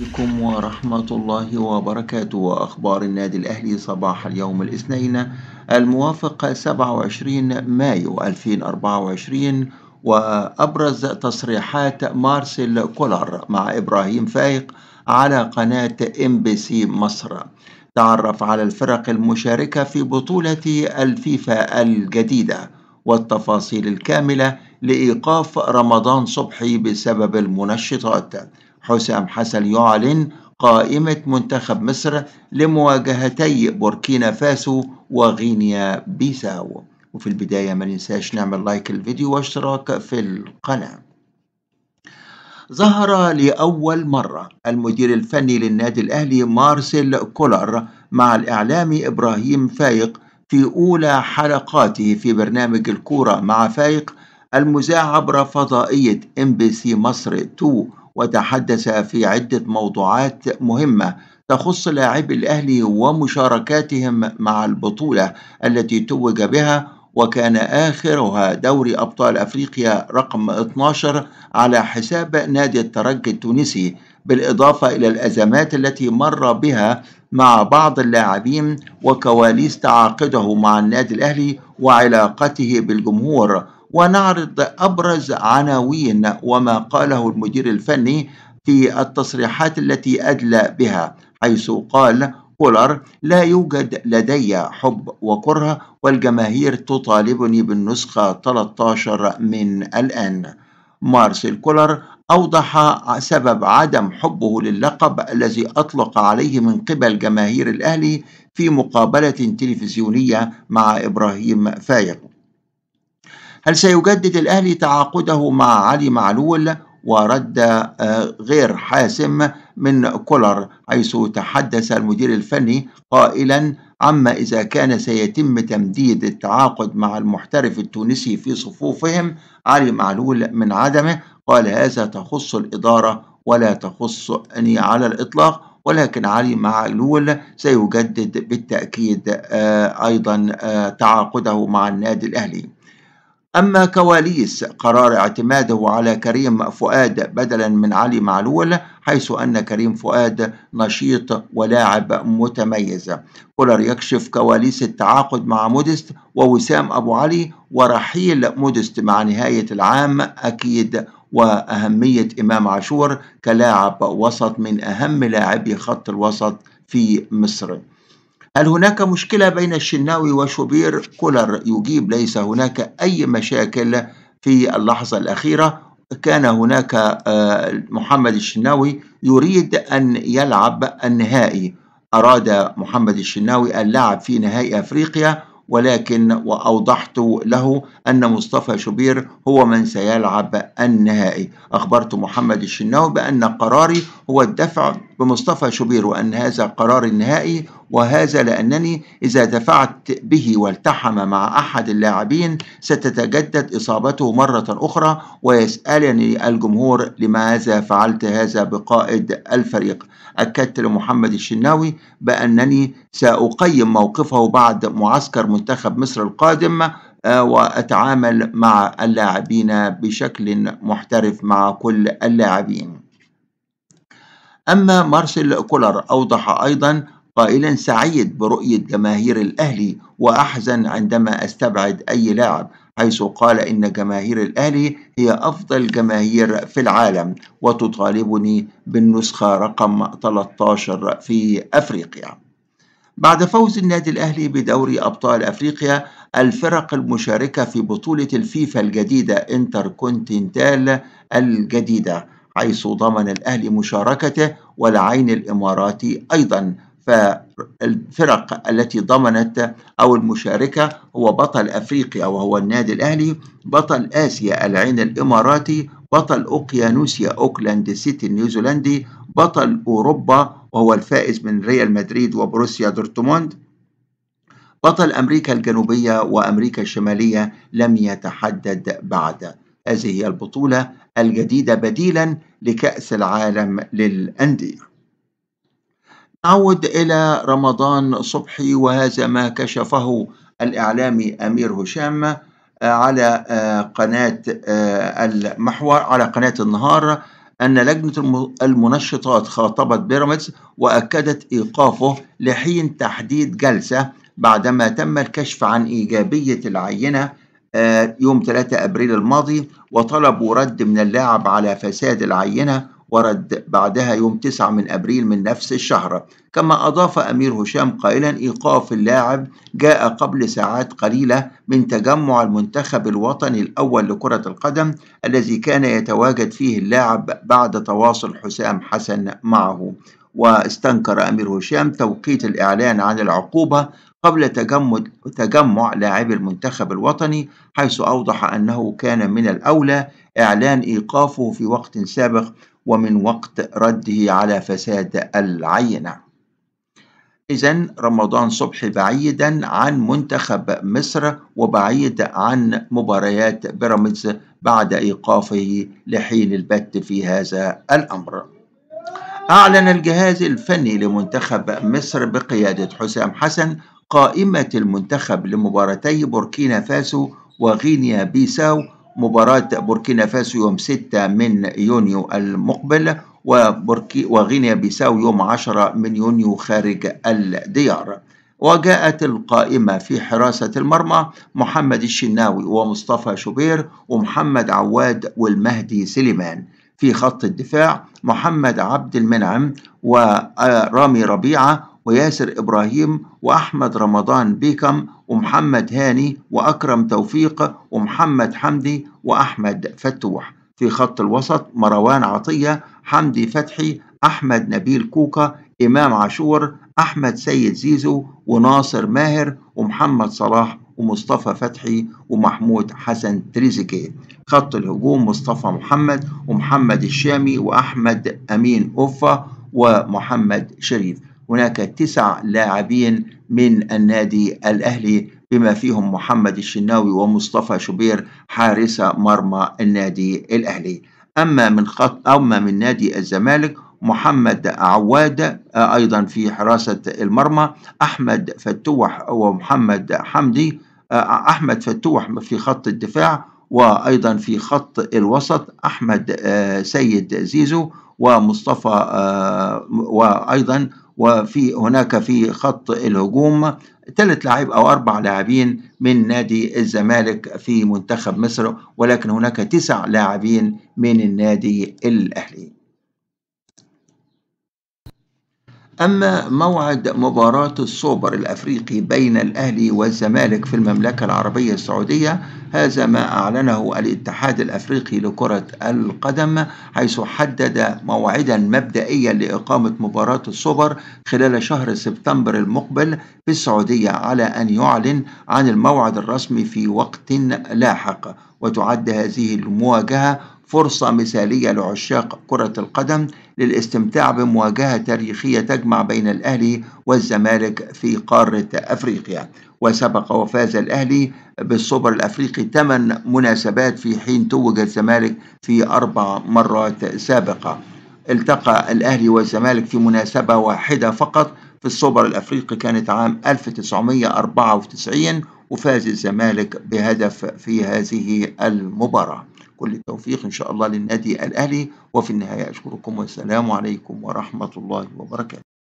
عليكم ورحمة الله وبركاته وأخبار النادي الأهلي صباح اليوم الاثنين الموافق 27 مايو 2024 وأبرز تصريحات مارسيل كولر مع إبراهيم فايق على قناة ام بي سي مصر تعرف على الفرق المشاركة في بطولة الفيفا الجديدة والتفاصيل الكاملة لإيقاف رمضان صبحي بسبب المنشطات حسام حسن يعلن قائمة منتخب مصر لمواجهتي بوركينا فاسو وغينيا بيساو وفي البداية ما ننساش نعمل لايك الفيديو واشتراك في القناة ظهر لأول مرة المدير الفني للنادي الأهلي مارسيل كولر مع الإعلامي إبراهيم فايق في أولى حلقاته في برنامج الكورة مع فايق المذاع عبر فضائية ام بي سي مصر 2 وتحدث في عدة موضوعات مهمة تخص لاعبي الأهلي ومشاركاتهم مع البطولة التي توج بها وكان آخرها دوري أبطال أفريقيا رقم 12 على حساب نادي الترجي التونسي بالإضافة إلى الأزمات التي مر بها مع بعض اللاعبين وكواليس تعاقده مع النادي الأهلي وعلاقته بالجمهور ونعرض أبرز عناوين وما قاله المدير الفني في التصريحات التي أدلى بها حيث قال كولر لا يوجد لدي حب وكره والجماهير تطالبني بالنسخة 13 من الآن مارسيل كولر أوضح سبب عدم حبه للقب الذي أطلق عليه من قبل جماهير الأهلي في مقابلة تلفزيونية مع إبراهيم فايق هل سيجدد الأهلي تعاقده مع علي معلول ورد آه، غير حاسم من كولر حيث تحدث المدير الفني قائلا عما إذا كان سيتم تمديد التعاقد مع المحترف التونسي في صفوفهم علي معلول من عدمه قال هذا تخص الإدارة ولا تخصني على الإطلاق ولكن علي معلول سيجدد بالتأكيد آه، أيضا آه، تعاقده مع النادي الأهلي أما كواليس قرار اعتماده على كريم فؤاد بدلا من علي معلول حيث أن كريم فؤاد نشيط ولاعب متميز كولر يكشف كواليس التعاقد مع مودست ووسام أبو علي ورحيل مودست مع نهاية العام أكيد وأهمية إمام عاشور كلاعب وسط من أهم لاعبي خط الوسط في مصر هل هناك مشكلة بين الشناوي وشوبير؟ كولر يجيب ليس هناك أي مشاكل في اللحظة الأخيرة كان هناك آه، محمد الشناوي يريد أن يلعب النهائي أراد محمد الشناوي اللعب في نهائي أفريقيا ولكن وأوضحت له أن مصطفى شوبير هو من سيلعب النهائي أخبرت محمد الشناوي بأن قراري هو الدفع بمصطفى شوبير وأن هذا قرار النهائي وهذا لأنني إذا دفعت به والتحم مع أحد اللاعبين ستتجدد إصابته مرة أخرى ويسألني الجمهور لماذا فعلت هذا بقائد الفريق أكدت لمحمد الشناوي بأنني سأقيم موقفه بعد معسكر منتخب مصر القادم آه، وأتعامل مع اللاعبين بشكل محترف مع كل اللاعبين أما مارسيل كولر أوضح أيضا قائلا سعيد برؤية جماهير الأهلي وأحزن عندما أستبعد أي لاعب حيث قال إن جماهير الأهلي هي أفضل جماهير في العالم وتطالبني بالنسخة رقم 13 في أفريقيا بعد فوز النادي الأهلي بدوري أبطال أفريقيا الفرق المشاركة في بطولة الفيفا الجديدة إنتر كونتينتال الجديدة حيث ضمن الأهلي مشاركته والعين الإماراتي أيضا فالفرق التي ضمنت أو المشاركة هو بطل أفريقيا وهو النادي الأهلي بطل آسيا العين الإماراتي بطل أوقيانوسيا أوكلاند سيتي النيوزيلندي بطل أوروبا وهو الفائز من ريال مدريد وبروسيا دورتموند بطل أمريكا الجنوبية وأمريكا الشمالية لم يتحدد بعد هذه هي البطولة الجديدة بديلا لكأس العالم للأندية نعود إلى رمضان صبحي وهذا ما كشفه الإعلامي أمير هشام آه، على آه، قناة آه، المحور على قناة النهار أن لجنة المنشطات خاطبت بيراميدز وأكدت إيقافه لحين تحديد جلسة بعدما تم الكشف عن إيجابية العينة يوم 3 أبريل الماضي وطلبوا رد من اللاعب على فساد العينة ورد بعدها يوم 9 من أبريل من نفس الشهر كما أضاف أمير هشام قائلا إيقاف اللاعب جاء قبل ساعات قليلة من تجمع المنتخب الوطني الأول لكرة القدم الذي كان يتواجد فيه اللاعب بعد تواصل حسام حسن معه واستنكر أمير هشام توقيت الإعلان عن العقوبة قبل تجمد تجمع لاعبي المنتخب الوطني حيث أوضح أنه كان من الأولى إعلان إيقافه في وقت سابق ومن وقت رده على فساد العينة إذا رمضان صبحي بعيدا عن منتخب مصر وبعيد عن مباريات بيراميدز بعد إيقافه لحين البت في هذا الأمر أعلن الجهاز الفني لمنتخب مصر بقيادة حسام حسن قائمة المنتخب لمباراتي بوركينا فاسو وغينيا بيساو مباراة بوركينا فاسو يوم 6 من يونيو المقبل وبوركي وغينيا بيساو يوم 10 من يونيو خارج الديار وجاءت القائمة في حراسة المرمى محمد الشناوي ومصطفى شوبير ومحمد عواد والمهدي سليمان في خط الدفاع محمد عبد المنعم ورامي ربيعة وياسر إبراهيم وأحمد رمضان بيكم ومحمد هاني وأكرم توفيق ومحمد حمدي وأحمد فتوح في خط الوسط مروان عطية حمدي فتحي أحمد نبيل كوكا إمام عاشور أحمد سيد زيزو وناصر ماهر ومحمد صلاح ومصطفى فتحي ومحمود حسن تريزيكي خط الهجوم مصطفى محمد ومحمد الشامي وأحمد أمين أوفا ومحمد شريف هناك تسع لاعبين من النادي الأهلي بما فيهم محمد الشناوي ومصطفى شبير حارس مرمى النادي الأهلي أما من خط أما من نادي الزمالك محمد عواد آه، أيضا في حراسة المرمى أحمد فتوح ومحمد حمدي آه، أحمد فتوح في خط الدفاع وأيضا في خط الوسط أحمد آه، سيد زيزو ومصطفى وأيضا وفي هناك في خط الهجوم ثلاث لاعب او اربع لاعبين من نادي الزمالك في منتخب مصر ولكن هناك تسع لاعبين من النادي الاهلي أما موعد مباراة السوبر الأفريقي بين الأهلي والزمالك في المملكة العربية السعودية هذا ما أعلنه الاتحاد الأفريقي لكرة القدم حيث حدد موعدا مبدئيا لإقامة مباراة السوبر خلال شهر سبتمبر المقبل في السعودية على أن يعلن عن الموعد الرسمي في وقت لاحق وتعد هذه المواجهة فرصة مثالية لعشاق كرة القدم للاستمتاع بمواجهة تاريخية تجمع بين الأهلي والزمالك في قارة أفريقيا وسبق وفاز الأهلي بالسوبر الأفريقي 8 مناسبات في حين توج الزمالك في أربع مرات سابقة التقى الأهلي والزمالك في مناسبة واحدة فقط في السوبر الأفريقي كانت عام 1994 وفاز الزمالك بهدف في هذه المباراة كل التوفيق إن شاء الله للنادي الأهلي وفي النهاية أشكركم والسلام عليكم ورحمة الله وبركاته